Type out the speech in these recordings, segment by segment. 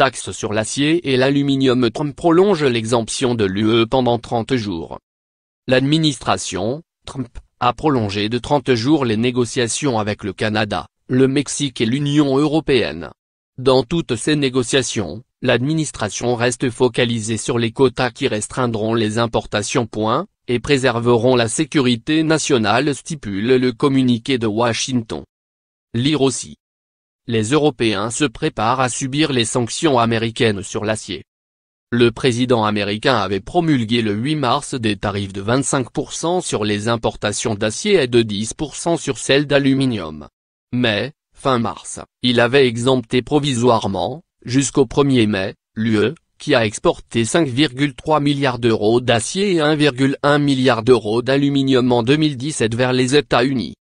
taxe sur l'acier et l'aluminium Trump prolonge l'exemption de l'UE pendant 30 jours. L'administration, Trump, a prolongé de 30 jours les négociations avec le Canada, le Mexique et l'Union européenne. Dans toutes ces négociations, l'administration reste focalisée sur les quotas qui restreindront les importations Point et préserveront la sécurité nationale stipule le communiqué de Washington. Lire aussi les Européens se préparent à subir les sanctions américaines sur l'acier. Le président américain avait promulgué le 8 mars des tarifs de 25% sur les importations d'acier et de 10% sur celles d'aluminium. Mais, fin mars, il avait exempté provisoirement, jusqu'au 1er mai, l'UE, qui a exporté 5,3 milliards d'euros d'acier et 1,1 milliard d'euros d'aluminium en 2017 vers les États-Unis.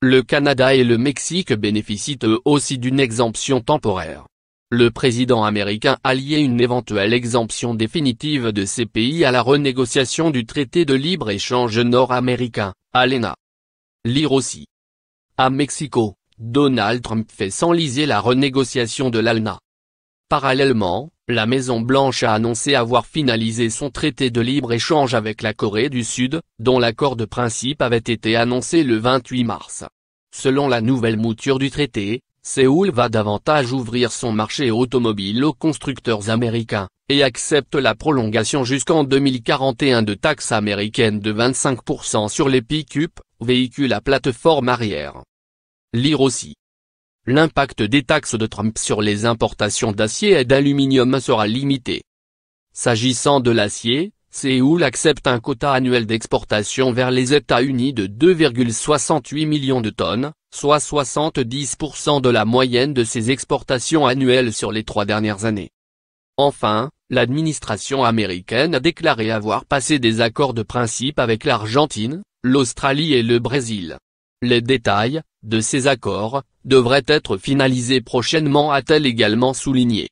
Le Canada et le Mexique bénéficient eux aussi d'une exemption temporaire. Le président américain a lié une éventuelle exemption définitive de ces pays à la renégociation du traité de libre-échange nord-américain, ALENA. E Lire aussi. À Mexico, Donald Trump fait sans s'enliser la renégociation de l'ALNA. E Parallèlement, la Maison-Blanche a annoncé avoir finalisé son traité de libre-échange avec la Corée du Sud, dont l'accord de principe avait été annoncé le 28 mars. Selon la nouvelle mouture du traité, Séoul va davantage ouvrir son marché automobile aux constructeurs américains, et accepte la prolongation jusqu'en 2041 de taxes américaines de 25% sur les pick véhicules à plateforme arrière. Lire aussi l'impact des taxes de Trump sur les importations d'acier et d'aluminium sera limité. S'agissant de l'acier, Séoul accepte un quota annuel d'exportation vers les États-Unis de 2,68 millions de tonnes, soit 70% de la moyenne de ses exportations annuelles sur les trois dernières années. Enfin, l'administration américaine a déclaré avoir passé des accords de principe avec l'Argentine, l'Australie et le Brésil. Les détails, de ces accords, devraient être finalisés prochainement a-t-elle également souligné.